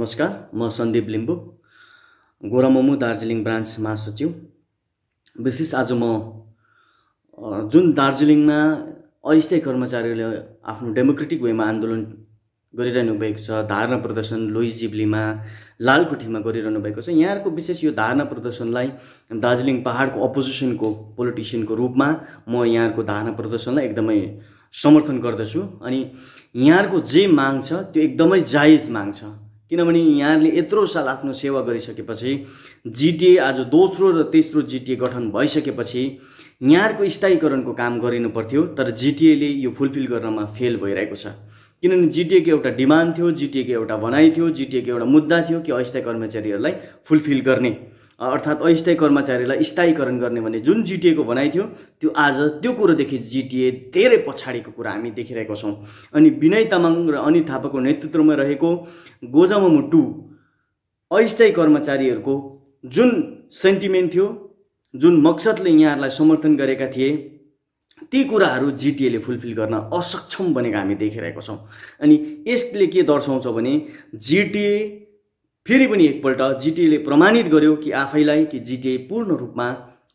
नमस्कार म सन्दीप लिम्बू गोरामोमु दार्जिलिङ ब्रान्च महासचिव विशेष आज म जुन दार्जिलिङमा अस्थायी कर्मचारीले आफ्नो डेमोक्रेटिक वेमा आन्दोलन गरिरहनु भएको छ धारणा प्रदर्शन लोइस जिब्लीमा लालकुठीमा गरिरहनु भएको छ यहाँहरूको विशेष यो धारणा प्रदर्शनलाई दार्जिलिङ पहाडको अपोजिसनको पोलिटिसियनको रूपमा म यहाँहरूको धारणा प्रदर्शनलाई एकदमै समर्थन गर्दछु अनि यहाँहरूको जे माग छ त्यो एकदमै जायज माग छ किनभने यहाँले यत्रो साल आफ्नो सेवा गरिसकेपछि जिटिए आज दोस्रो र तेस्रो जिटिए गठन भइसकेपछि यहाँहरूको स्थायीकरणको काम गरिनु पर्थ्यो तर जिटिएले यो फुलफिल गर्नमा फेल भइरहेको छ किनभने जिटिएको एउटा डिमान्ड थियो जिटिएको एउटा भनाइ थियो जिटिएको एउटा मुद्दा थियो कि अस्थायी कर्मचारीहरूलाई फुलफिल गर्ने अर्थात् अस्थायी कर्मचारीलाई स्थायीकरण गर्ने भने जुन जिटिएको भनाइ थियो त्यो आज त्यो कुरोदेखि जिटिए धेरै पछाडिको कुरा हामी देखिरहेका छौँ अनि विनय तामाङ र अनित थापाको नेतृत्वमा रहेको गोजाममु टू अस्थायी कर्मचारीहरूको जुन सेन्टिमेन्ट थियो जुन मकसदले यहाँहरूलाई समर्थन गरेका थिए ती कुराहरू जिटिएले फुलफिल गर्न असक्षम बनेको हामी देखिरहेका छौँ अनि यसले के दर्शाउँछ भने जिटिए फेरि पनि एकपल्ट जिटिएले प्रमाणित गर्यो कि आफैलाई कि जिटिए पूर्ण रूपमा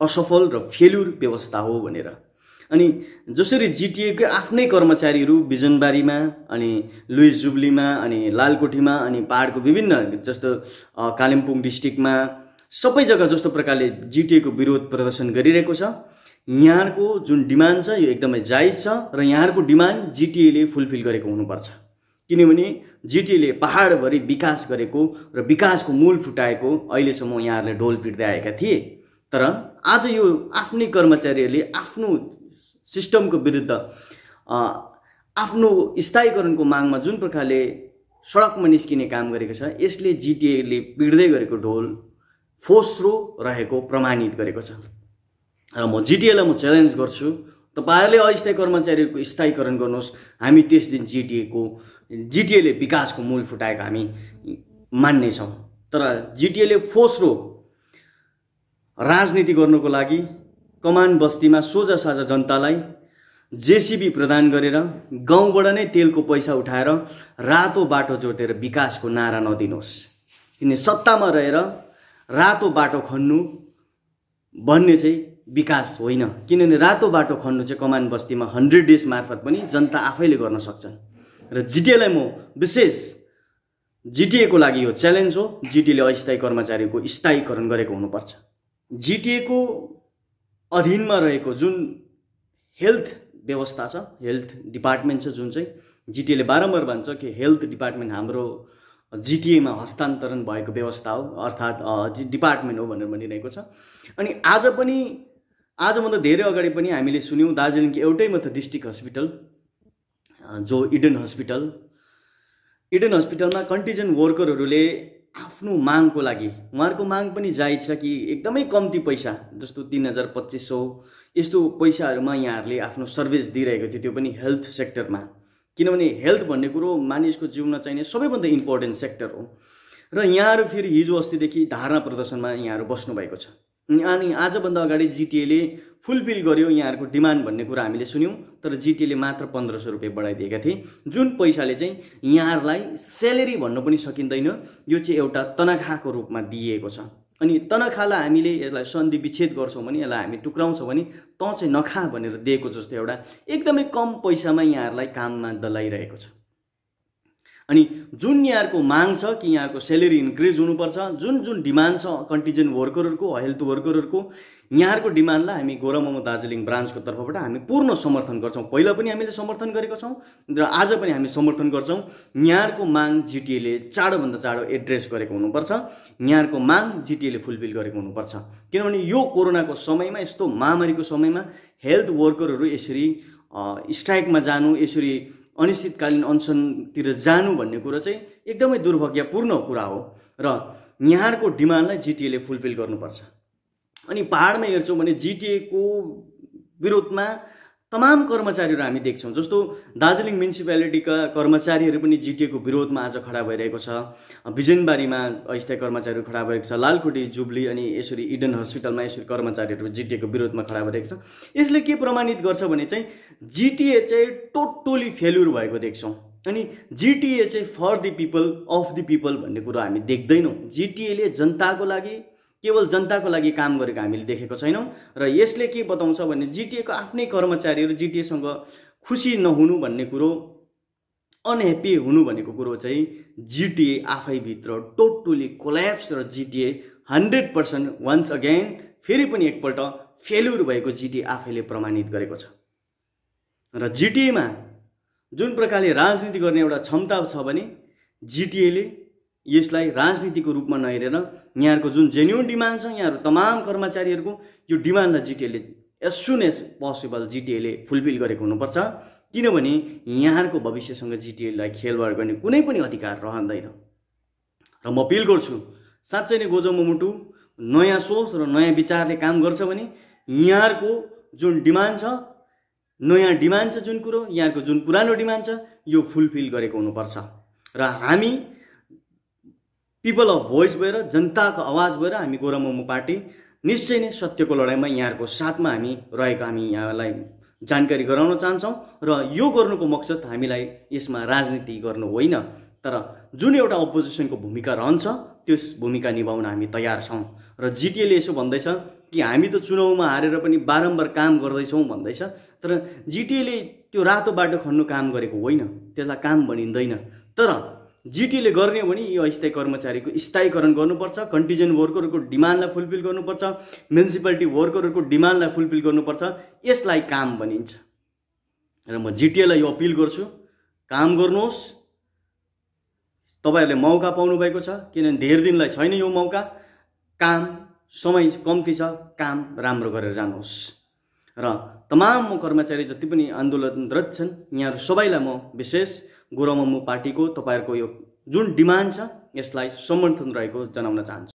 असफल र फेल्युर व्यवस्था हो भनेर अनि जसरी जिटिएको आफ्नै कर्मचारीहरू बिजनबारीमा अनि लुइस जुब्लीमा अनि लालकोठीमा अनि पाहाडको विभिन्न जस्तो कालिम्पोङ डिस्ट्रिक्टमा सबै जग्गा जस्तो प्रकारले जिटिएको विरोध प्रदर्शन गरिरहेको छ यहाँहरूको जुन डिमान्ड छ यो एकदमै जायज छ र यहाँहरूको डिमान्ड जिटिएले फुलफिल गरेको हुनुपर्छ किनभने जिटिएले पाहाडभरि विकास गरेको र विकासको मूल फुटाएको अहिलेसम्म यहाँहरूले ढोल पिट्दै आएका थिए तर आज यो आफ्नै कर्मचारीहरूले आफ्नो सिस्टमको विरुद्ध आफ्नो स्थायीकरणको मागमा जुन प्रकारले सडकमा निस्किने काम गरेको छ यसले जिटिएले पिड्दै गरेको ढोल फोस्रो रहेको प्रमाणित गरेको छ र म जिटिएलाई म च्यालेन्ज गर्छु तपाईँहरूले अस्थायी कर्मचारीहरूको स्थायीकरण गर्नुहोस् हामी त्यस दिन जिटिएको जिटिएले विकासको मूल फुटाएको हामी मान्नेछौँ तर जिटिएले फोस्रो राजनीति गर्नुको लागि कमान बस्तीमा सोझा साझा जनतालाई जेसिबी प्रदान गरेर गाउँबाट नै तेलको पैसा उठाएर रातो बाटो जोतेर विकासको नारा नदिनुहोस् किनभने सत्तामा रहेर रातो बाटो खन्नु भन्ने चाहिँ विकास होइन किनभने रातो बाटो खन्नु चाहिँ कमान बस्तीमा हन्ड्रेड डेज मार्फत पनि जनता आफैले गर्न सक्छन् र जिटिएलाई म विशेष जिटिएको लागि यो च्यालेन्ज हो जिटिएले अस्थायी कर्मचारीको स्थायीकरण गरेको हुनुपर्छ जिटिएको अधीनमा रहेको जुन हेल्थ व्यवस्था छ हेल्थ डिपार्टमेन्ट छ जुन चाहिँ जिटिएले बारम्बार भन्छ कि हेल्थ डिपार्टमेन्ट हाम्रो जिटिएमा हस्तान्तरण भएको व्यवस्था हो अर्थात् डिपार्टमेन्ट हो भनेर भनिरहेको छ अनि आज पनि आजभन्दा धेरै अगाडि पनि हामीले सुन्यौँ दार्जिलिङको एउटै मात्र डिस्ट्रिक्ट हस्पिटल जो इडन हस्पिटल इडन हस्पिटलमा कन्टिजन वर्करहरूले आफ्नो मागको लागि उहाँहरूको माग पनि जायज छ कि एकदमै कम्ती पैसा जस्तो तिन हजार पच्चिस सौ यस्तो पैसाहरूमा यहाँहरूले आफ्नो सर्भिस दिइरहेको थियो त्यो पनि हेल्थ सेक्टरमा किनभने हेल्थ भन्ने कुरो मानिसको जीवनमा चाहिने सबैभन्दा इम्पोर्टेन्ट सेक्टर हो र यहाँहरू फेरि हिजो अस्तिदेखि धारणा प्रदर्शनमा यहाँहरू बस्नुभएको छ अनि आजभन्दा अगाडि जिटिएले फुलफिल गर्यो यहाँहरूको डिमान्ड भन्ने कुरा हामीले सुन्यौँ तर जिटिएले मात्र पन्ध्र सौ रुपियाँ बढाइदिएका थिए जुन पैसाले चाहिँ यहाँहरूलाई स्यालेरी भन्नु पनि सकिँदैन यो चाहिँ एउटा तनखाको रूपमा दिइएको छ अनि तनखालाई हामीले यसलाई सन्धि विच्छेद गर्छौँ भने यसलाई हामी टुक्राउँछौँ भने तँ चाहिँ नखा भनेर दिएको जस्तो एउटा एकदमै कम पैसामा यहाँहरूलाई काममा दलाइरहेको छ अनि जुन यहाँहरूको माग छ कि यहाँहरूको सेलेरी इन्क्रिज हुनुपर्छ जुन जुन डिमान्ड छ कन्टिजेन्ट वर्करहरूको हेल्थ वर्करहरूको यहाँहरूको डिमान्डलाई हामी गोरमोमो दार्जिलिङ ब्रान्चको तर्फबाट हामी पूर्ण समर्थन गर्छौँ पहिला पनि हामीले समर्थन गरेका छौँ र आज पनि हामी समर्थन गर्छौँ यहाँहरूको माग जिटिएले चाँडोभन्दा चाँडो एड्रेस गरेको हुनुपर्छ यहाँहरूको माग जिटिएले फुलफिल गरेको हुनुपर्छ किनभने यो कोरोनाको समयमा यस्तो महामारीको समयमा हेल्थ वर्करहरू यसरी स्ट्राइकमा जानु यसरी अनिश्चितकालीन अनसनतिर जानु भन्ने कुरो चाहिँ एकदमै दुर्भाग्यपूर्ण कुरा हो र यहाँहरूको डिमान्डलाई जिटिएले फुलफिल गर्नुपर्छ अनि पाहाडमा हेर्छौँ भने जिटिएको विरोधमा तमाम कर्मचारीहरू हामी देख्छौँ जस्तो दार्जिलिङ म्युनिसिपालिटीका कर्मचारीहरू पनि जिटिएको विरोधमा आज खडा भइरहेको छ बिजनबारीमा स्थायी कर्मचारीहरू खडा भएको छ लालखुट्टी जुब्ली अनि यसरी इडन हस्पिटलमा यसरी कर्मचारीहरू जिटिएको विरोधमा खडा भइरहेको छ यसले के प्रमाणित गर्छ भने चाहिँ जिटिए चाहिँ टोटली फेल्युर भएको देख्छौँ अनि जिटिए चाहिँ for the people of the people भन्ने कुरो हामी देख्दैनौँ जिटिएले जनताको लागि केवल जनताको लागि काम गरेको हामीले देखेको छैनौँ र यसले के बताउँछ भने जिटिएको आफ्नै कर्मचारीहरू जिटिएसँग खुसी नहुनु भन्ने कुरो अनह्याप्पी हुनु भनेको कुरो चाहिँ जिटिए आफैभित्र टोटली कोल्याप्स र GTA hundred percent once again फेरि पनि एकपल्ट फेल्युर भएको जिटिए आफैले प्रमाणित गरेको छ र जिटिएमा जुन प्रकारले राजनीति गर्ने एउटा क्षमता छ भने जिटिएले यसलाई राजनीतिको रूपमा नहेरेर यहाँहरूको जुन जेन्युन डिमान्ड छ यहाँहरू तमाम कर्मचारीहरूको यो डिमान्डलाई जिटिएले एज सुन एज पोसिबल जिटिएले फुलफिल गरेको हुनुपर्छ किनभने यहाँहरूको भविष्यसँग जिटिएलाई खेलवाड गर्ने कुनै पनि अधिकार रहँदैन र म अपिल गर्छु साँच्चै नै गोजो मुटु नयाँ सोच र नयाँ विचारले काम गर्छ भने यहाँहरूको जुन डिमान्ड छ नयाँ डिमान्ड छ जुन कुरो यहाँहरूको जुन पुरानो डिमान्ड छ यो फुलफिल गरेको हुनुपर्छ र हामी पिपल अफ भोइस भएर जनताको आवाज भएर हामी गोरामोमो पार्टी निश्चय नै सत्यको लडाइँमा यहाँहरूको साथमा हामी रहेको हामी यहाँलाई जानकारी गराउन चाहन्छौँ र यो गर्नुको मकसद हामीलाई यसमा राजनीति गर्नु होइन तर जुन एउटा अपोजिसनको भूमिका रहन्छ त्यो भूमिका निभाउन हामी तयार छौँ र जिटिएले यसो भन्दैछ कि हामी त चुनाउमा हारेर पनि बारम्बार काम गर्दैछौँ भन्दैछ तर जिटिएले त्यो रातो बाटो खन्नु काम गरेको होइन त्यसलाई काम भनिँदैन तर जिटीले गर्ने हो भने यो अस्थायी कर्मचारीको स्थायीकरण गर्नुपर्छ कन्टिजन वर्करहरूको डिमान्डलाई फुलफिल गर्नुपर्छ म्युनिसिपालिटी वर्करहरूको डिमान्डलाई फुलफिल गर्नुपर्छ यसलाई काम भनिन्छ र म जिटिएलाई यो अपिल गर्छु काम गर्नुहोस् तपाईँहरूले मौका पाउनुभएको छ किनभने धेरै दिनलाई छैन यो मौका काम समय कम्ती छ काम राम्रो गरेर जानुहोस् र तमाम कर्मचारी जति पनि आन्दोलनरत छन् यहाँहरू सबैलाई म विशेष गोरमम्मु पार्टीको तपाईँहरूको यो जुन डिमान्ड छ यसलाई समर्थन रहेको जनाउन चाहन्छु